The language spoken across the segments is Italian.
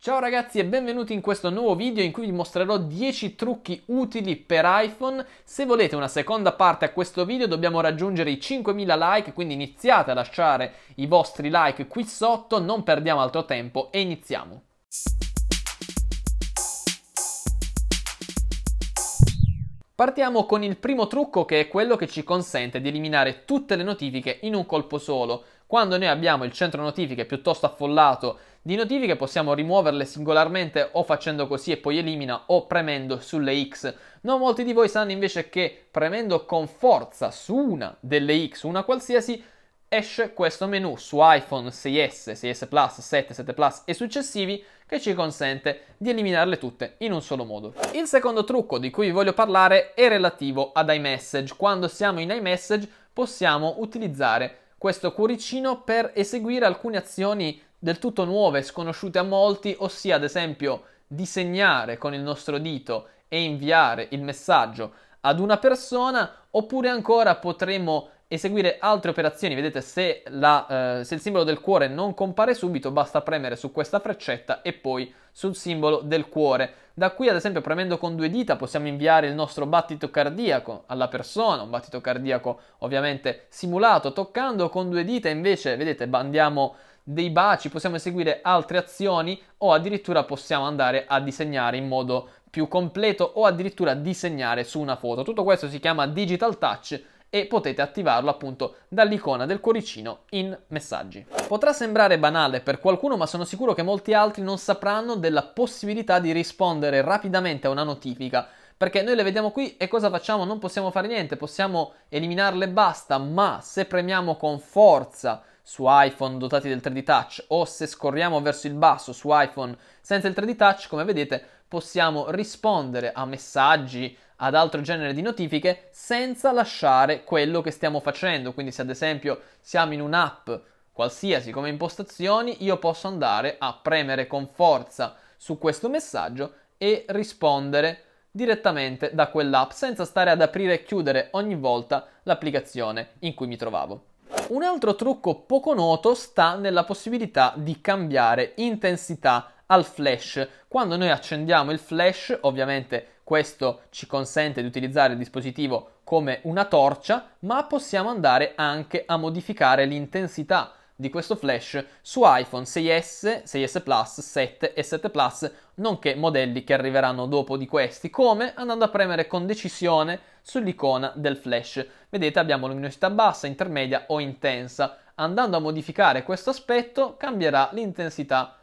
Ciao ragazzi e benvenuti in questo nuovo video in cui vi mostrerò 10 trucchi utili per iPhone. Se volete una seconda parte a questo video dobbiamo raggiungere i 5000 like, quindi iniziate a lasciare i vostri like qui sotto, non perdiamo altro tempo e iniziamo. Partiamo con il primo trucco che è quello che ci consente di eliminare tutte le notifiche in un colpo solo. Quando noi abbiamo il centro notifiche piuttosto affollato di notifiche possiamo rimuoverle singolarmente o facendo così e poi elimina o premendo sulle X. Non molti di voi sanno invece che premendo con forza su una delle X, una qualsiasi, esce questo menu su iPhone 6S, 6S Plus, 7, 7 Plus e successivi che ci consente di eliminarle tutte in un solo modo. Il secondo trucco di cui vi voglio parlare è relativo ad iMessage. Quando siamo in iMessage possiamo utilizzare questo cuoricino per eseguire alcune azioni del tutto nuove, sconosciute a molti, ossia ad esempio disegnare con il nostro dito e inviare il messaggio ad una persona, oppure ancora potremmo eseguire altre operazioni. Vedete, se, la, eh, se, il simbolo del cuore non compare subito, basta premere su questa freccetta e poi sul simbolo del cuore. Da qui, ad esempio, premendo con due dita possiamo inviare il nostro battito cardiaco alla persona, un battito cardiaco ovviamente simulato. Toccando con due dita, invece, vedete, andiamo dei baci, possiamo eseguire altre azioni o addirittura possiamo andare a disegnare in modo più completo o addirittura disegnare su una foto. Tutto questo si chiama digital touch e potete attivarlo appunto dall'icona del cuoricino in messaggi. Potrà sembrare banale per qualcuno ma sono sicuro che molti altri non sapranno della possibilità di rispondere rapidamente a una notifica perché noi le vediamo qui e cosa facciamo? Non possiamo fare niente, possiamo eliminarle e basta, ma se premiamo con forza su iPhone dotati del 3D Touch o se scorriamo verso il basso su iPhone senza il 3D Touch, come vedete possiamo rispondere a messaggi, ad altro genere di notifiche senza lasciare quello che stiamo facendo. Quindi se ad esempio siamo in un'app qualsiasi come impostazioni, io posso andare a premere con forza su questo messaggio e rispondere direttamente da quell'app senza stare ad aprire e chiudere ogni volta l'applicazione in cui mi trovavo. Un altro trucco poco noto sta nella possibilità di cambiare intensità al flash. Quando noi accendiamo il flash, ovviamente questo ci consente di utilizzare il dispositivo come una torcia, ma possiamo andare anche a modificare l'intensità di questo flash su iPhone 6S, 6S Plus, 7 e 7 Plus, nonché modelli che arriveranno dopo di questi, come andando a premere con decisione sull'icona del flash. Vedete abbiamo luminosità bassa, intermedia o intensa. Andando a modificare questo aspetto cambierà l'intensità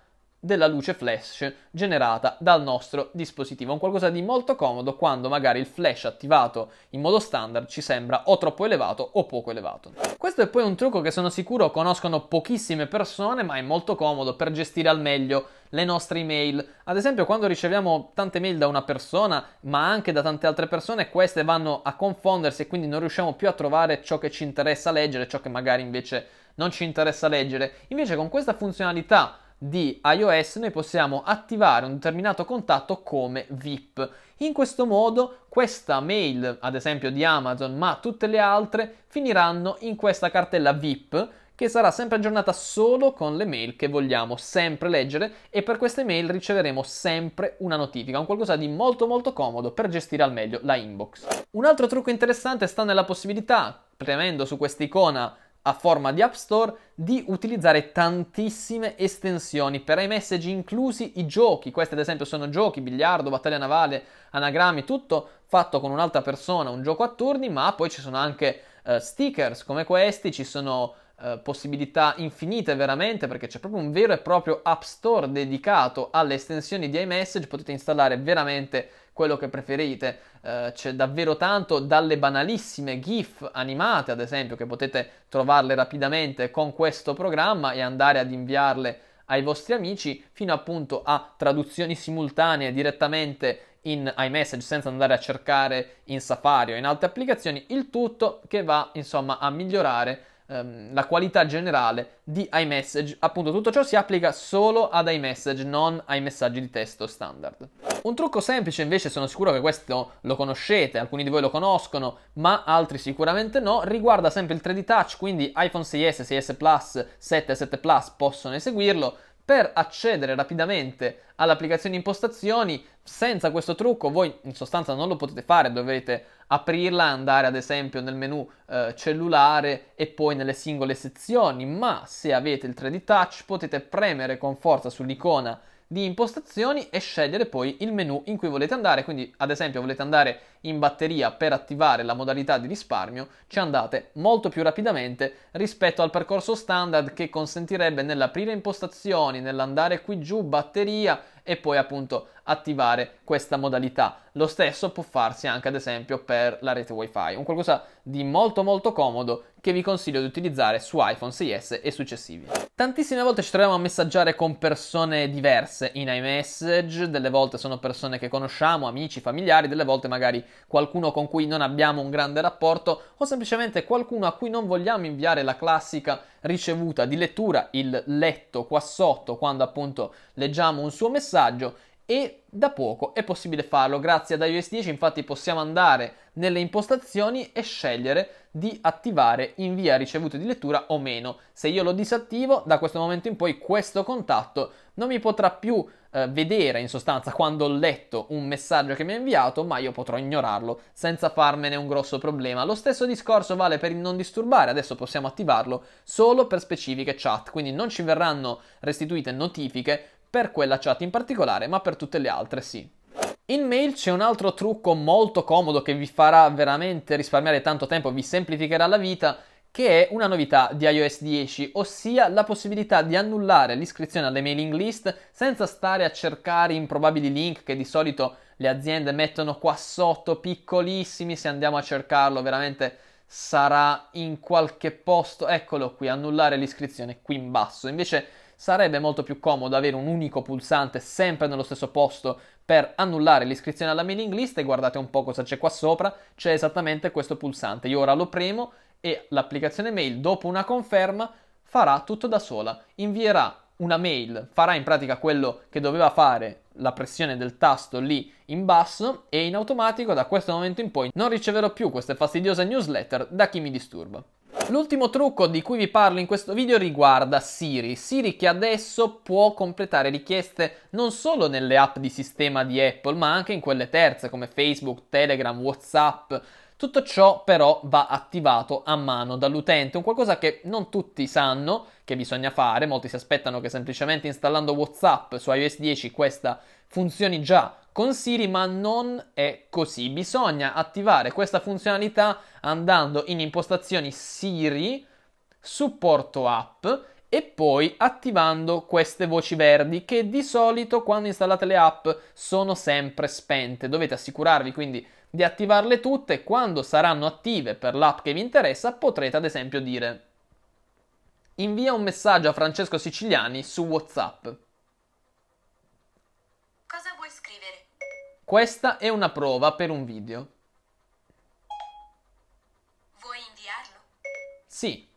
della luce flash generata dal nostro dispositivo. Un qualcosa di molto comodo quando magari il flash attivato in modo standard ci sembra o troppo elevato o poco elevato. Questo è poi un trucco che sono sicuro conoscono pochissime persone, ma è molto comodo per gestire al meglio le nostre email. Ad esempio, quando riceviamo tante mail da una persona, ma anche da tante altre persone, queste vanno a confondersi e quindi non riusciamo più a trovare ciò che ci interessa leggere, ciò che magari invece non ci interessa leggere. Invece con questa funzionalità di iOS noi possiamo attivare un determinato contatto come VIP. In questo modo questa mail, ad esempio di Amazon, ma tutte le altre, finiranno in questa cartella VIP che sarà sempre aggiornata solo con le mail che vogliamo sempre leggere e per queste mail riceveremo sempre una notifica, un qualcosa di molto molto comodo per gestire al meglio la inbox. Un altro trucco interessante sta nella possibilità, premendo su quest'icona a forma di App Store di utilizzare tantissime estensioni per iMessage, inclusi i giochi. Questi ad esempio sono giochi, biliardo, battaglia navale, anagrammi, tutto fatto con un'altra persona, un gioco a turni, ma poi ci sono anche eh, stickers come questi, ci sono eh, possibilità infinite veramente perché c'è proprio un vero e proprio App Store dedicato alle estensioni di iMessage, potete installare veramente quello che preferite. Eh, c'è davvero tanto, dalle banalissime GIF animate, ad esempio, che potete trovarle rapidamente con questo programma e andare ad inviarle ai vostri amici, fino appunto a traduzioni simultanee direttamente in iMessage senza andare a cercare in Safari o in altre applicazioni, il tutto che va insomma a migliorare ehm, la qualità generale di iMessage. Appunto tutto ciò si applica solo ad iMessage, non ai messaggi di testo standard. Un trucco semplice invece, sono sicuro che questo lo conoscete, alcuni di voi lo conoscono, ma altri sicuramente no, riguarda sempre il 3D Touch, quindi iPhone 6S, 6S Plus, 7 e 7 Plus possono eseguirlo. Per accedere rapidamente all'applicazione impostazioni, senza questo trucco voi in sostanza non lo potete fare, dovete aprirla, andare ad esempio nel menu eh, cellulare e poi nelle singole sezioni, ma se avete il 3D Touch potete premere con forza sull'icona di impostazioni e scegliere poi il menu in cui volete andare, quindi ad esempio volete andare in batteria per attivare la modalità di risparmio, ci andate molto più rapidamente rispetto al percorso standard che consentirebbe nell'aprire impostazioni, nell'andare qui giù batteria, e poi appunto attivare questa modalità. Lo stesso può farsi anche ad esempio per la rete wifi, un qualcosa di molto molto comodo che vi consiglio di utilizzare su iPhone 6S e successivi. Tantissime volte ci troviamo a messaggiare con persone diverse in iMessage, delle volte sono persone che conosciamo, amici, familiari, delle volte magari qualcuno con cui non abbiamo un grande rapporto o semplicemente qualcuno a cui non vogliamo inviare la classica ricevuta di lettura, il letto qua sotto quando appunto leggiamo un suo messaggio passaggio e da poco è possibile farlo. Grazie ad iOS 10 infatti possiamo andare nelle impostazioni e scegliere di attivare invia ricevute di lettura o meno. Se io lo disattivo, da questo momento in poi questo contatto non mi potrà più eh, vedere in sostanza quando ho letto un messaggio che mi ha inviato, ma io potrò ignorarlo senza farmene un grosso problema. Lo stesso discorso vale per il non disturbare, adesso possiamo attivarlo solo per specifiche chat, quindi non ci verranno restituite notifiche per quella chat in particolare, ma per tutte le altre sì. In mail c'è un altro trucco molto comodo che vi farà veramente risparmiare tanto tempo, vi semplificherà la vita, che è una novità di iOS 10, ossia la possibilità di annullare l'iscrizione alle mailing list senza stare a cercare improbabili link che di solito le aziende mettono qua sotto, piccolissimi, se andiamo a cercarlo veramente sarà in qualche posto, eccolo qui, annullare l'iscrizione qui in basso. Invece Sarebbe molto più comodo avere un unico pulsante sempre nello stesso posto per annullare l'iscrizione alla mailing list e guardate un po' cosa c'è qua sopra, c'è esattamente questo pulsante. Io ora lo premo e l'applicazione mail dopo una conferma farà tutto da sola, invierà una mail, farà in pratica quello che doveva fare la pressione del tasto lì in basso e in automatico da questo momento in poi non riceverò più queste fastidiose newsletter da chi mi disturba. L'ultimo trucco di cui vi parlo in questo video riguarda Siri. Siri che adesso può completare richieste non solo nelle app di sistema di Apple, ma anche in quelle terze come Facebook, Telegram, WhatsApp tutto ciò però va attivato a mano dall'utente, un qualcosa che non tutti sanno che bisogna fare, molti si aspettano che semplicemente installando WhatsApp su iOS 10 questa funzioni già con Siri, ma non è così. Bisogna attivare questa funzionalità andando in impostazioni Siri, supporto app e poi attivando queste voci verdi che di solito quando installate le app sono sempre spente. Dovete assicurarvi quindi di attivarle tutte e quando saranno attive per l'app che vi interessa potrete ad esempio dire Invia un messaggio a Francesco Siciliani su WhatsApp. Cosa vuoi scrivere? Questa è una prova per un video. Vuoi inviarlo? Sì,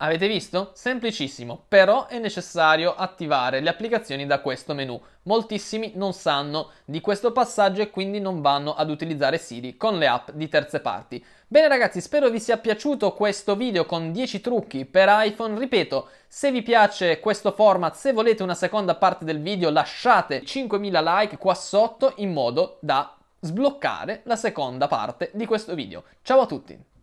Avete visto? Semplicissimo, però è necessario attivare le applicazioni da questo menu. Moltissimi non sanno di questo passaggio e quindi non vanno ad utilizzare Siri con le app di terze parti. Bene ragazzi, spero vi sia piaciuto questo video con 10 trucchi per iPhone. Ripeto, se vi piace questo format, se volete una seconda parte del video, lasciate 5000 like qua sotto in modo da sbloccare la seconda parte di questo video. Ciao a tutti!